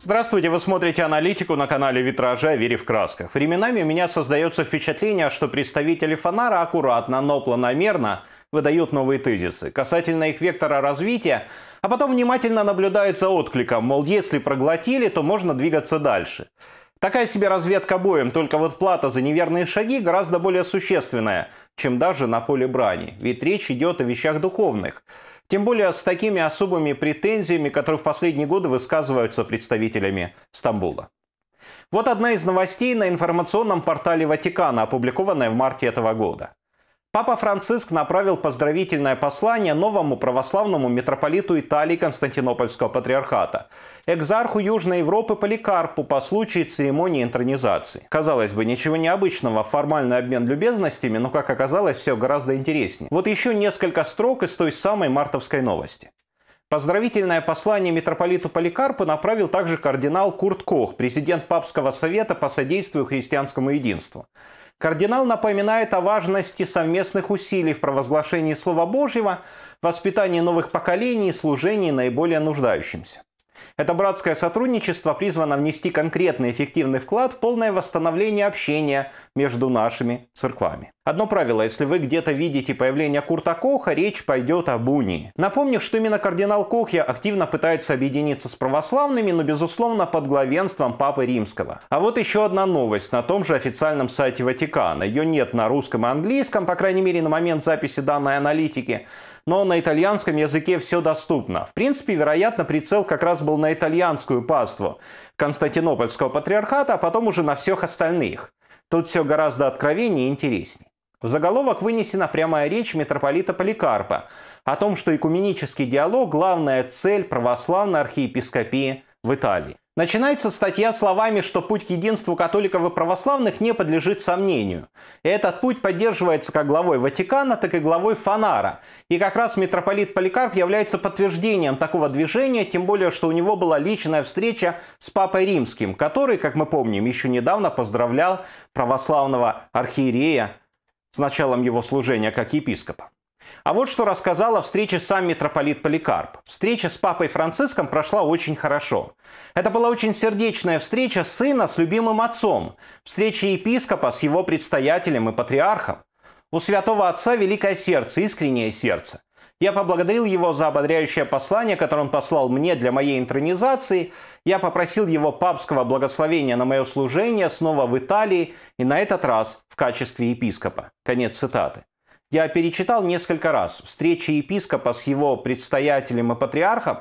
Здравствуйте, вы смотрите аналитику на канале Витража «Вере в красках». Временами у меня создается впечатление, что представители Фонара аккуратно, но планомерно выдают новые тезисы касательно их вектора развития, а потом внимательно наблюдают за откликом, мол, если проглотили, то можно двигаться дальше. Такая себе разведка боем, только вот плата за неверные шаги гораздо более существенная, чем даже на поле брани, ведь речь идет о вещах духовных – тем более с такими особыми претензиями, которые в последние годы высказываются представителями Стамбула. Вот одна из новостей на информационном портале Ватикана, опубликованная в марте этого года. Папа Франциск направил поздравительное послание новому православному митрополиту Италии Константинопольского патриархата, экзарху Южной Европы Поликарпу по случаю церемонии интронизации. Казалось бы, ничего необычного, формальный обмен любезностями, но, как оказалось, все гораздо интереснее. Вот еще несколько строк из той самой мартовской новости. Поздравительное послание митрополиту Поликарпу направил также кардинал Курт Кох, президент Папского совета по содействию христианскому единству. Кардинал напоминает о важности совместных усилий в провозглашении Слова Божьего, воспитании новых поколений и служении наиболее нуждающимся. Это братское сотрудничество призвано внести конкретный эффективный вклад в полное восстановление общения между нашими церквами. Одно правило, если вы где-то видите появление Курта Коха, речь пойдет об унии. Напомню, что именно кардинал Кохья активно пытается объединиться с православными, но безусловно под главенством Папы Римского. А вот еще одна новость на том же официальном сайте Ватикана. Ее нет на русском и английском, по крайней мере на момент записи данной аналитики но на итальянском языке все доступно. В принципе, вероятно, прицел как раз был на итальянскую паству Константинопольского патриархата, а потом уже на всех остальных. Тут все гораздо откровеннее и интереснее. В заголовок вынесена прямая речь митрополита Поликарпа о том, что экуменический диалог – главная цель православной архиепископии в Италии. Начинается статья словами, что путь к единству католиков и православных не подлежит сомнению. этот путь поддерживается как главой Ватикана, так и главой Фанара. И как раз митрополит Поликарп является подтверждением такого движения, тем более, что у него была личная встреча с Папой Римским, который, как мы помним, еще недавно поздравлял православного архиерея с началом его служения как епископа. А вот что рассказал о встрече сам митрополит Поликарп. Встреча с папой Франциском прошла очень хорошо. Это была очень сердечная встреча сына с любимым отцом, встреча епископа с его предстоятелем и патриархом. У святого отца великое сердце, искреннее сердце. Я поблагодарил его за ободряющее послание, которое он послал мне для моей интронизации. Я попросил его папского благословения на мое служение снова в Италии и на этот раз в качестве епископа. Конец цитаты я перечитал несколько раз встречи епископа с его предстоятелем и патриархом,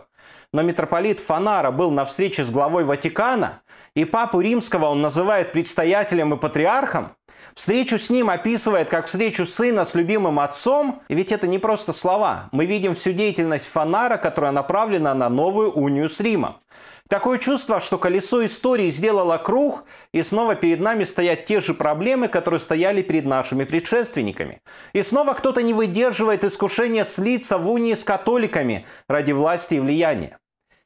но митрополит Фанара был на встрече с главой Ватикана, и папу римского он называет предстоятелем и патриархом, Встречу с ним описывает как встречу сына с любимым отцом, и ведь это не просто слова. Мы видим всю деятельность Фонара, которая направлена на новую унию с Римом. Такое чувство, что колесо истории сделало круг, и снова перед нами стоят те же проблемы, которые стояли перед нашими предшественниками. И снова кто-то не выдерживает искушения слиться в унии с католиками ради власти и влияния.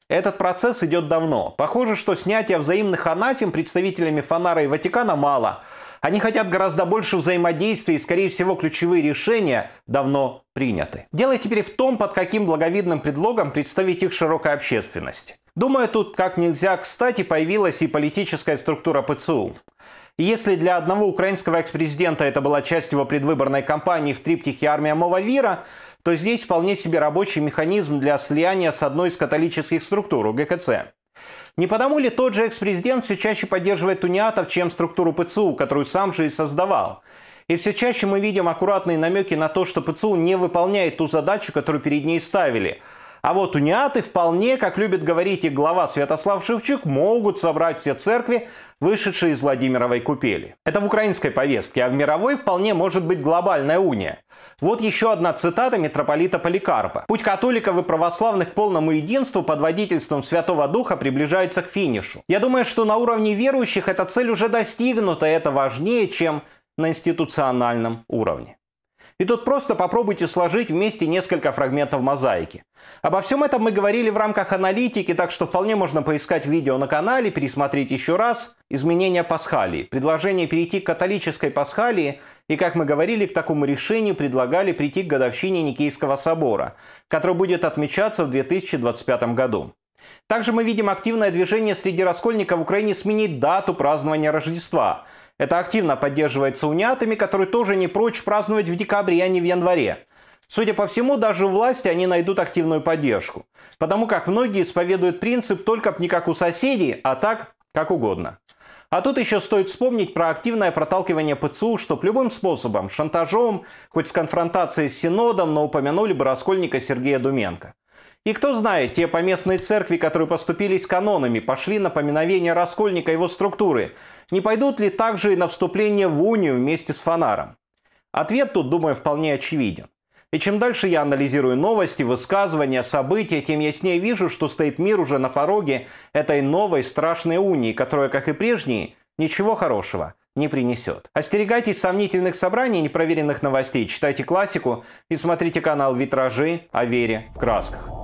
Этот процесс идет давно. Похоже, что снятия взаимных анафем представителями Фонара и Ватикана мало, они хотят гораздо больше взаимодействия и, скорее всего, ключевые решения давно приняты. Дело теперь в том, под каким благовидным предлогом представить их широкой общественности. Думаю, тут как нельзя кстати появилась и политическая структура ПЦУ. если для одного украинского экс-президента это была часть его предвыборной кампании в триптихе «Армия Мова то здесь вполне себе рабочий механизм для слияния с одной из католических структур – ГКЦ. Не потому ли тот же экс-президент все чаще поддерживает тунеатов, чем структуру ПЦУ, которую сам же и создавал? И все чаще мы видим аккуратные намеки на то, что ПЦУ не выполняет ту задачу, которую перед ней ставили – а вот униаты вполне, как любит говорить их глава Святослав Шевчук, могут собрать все церкви, вышедшие из Владимировой купели. Это в украинской повестке, а в мировой вполне может быть глобальная уния. Вот еще одна цитата митрополита Поликарпа. «Путь католиков и православных к полному единству под водительством Святого Духа приближается к финишу. Я думаю, что на уровне верующих эта цель уже достигнута, и это важнее, чем на институциональном уровне. И тут просто попробуйте сложить вместе несколько фрагментов мозаики. Обо всем этом мы говорили в рамках аналитики, так что вполне можно поискать видео на канале, пересмотреть еще раз изменения пасхалии, предложение перейти к католической пасхалии и, как мы говорили, к такому решению предлагали прийти к годовщине Никейского собора, который будет отмечаться в 2025 году. Также мы видим активное движение среди раскольников в Украине сменить дату празднования Рождества – это активно поддерживается унятами, которые тоже не прочь праздновать в декабре, а не в январе. Судя по всему, даже власти они найдут активную поддержку, потому как многие исповедуют принцип только не как у соседей, а так, как угодно. А тут еще стоит вспомнить про активное проталкивание ПЦУ, чтоб любым способом, шантажом, хоть с конфронтацией с Синодом, но упомянули бы раскольника Сергея Думенко. И кто знает, те поместные церкви, которые поступились канонами, пошли на поминовение раскольника и его структуры – не пойдут ли также и на вступление в унию вместе с Фонаром? Ответ тут, думаю, вполне очевиден. И чем дальше я анализирую новости, высказывания, события, тем яснее вижу, что стоит мир уже на пороге этой новой страшной унии, которая, как и прежние, ничего хорошего не принесет. Остерегайтесь сомнительных собраний и непроверенных новостей, читайте классику и смотрите канал «Витражи» о вере в красках.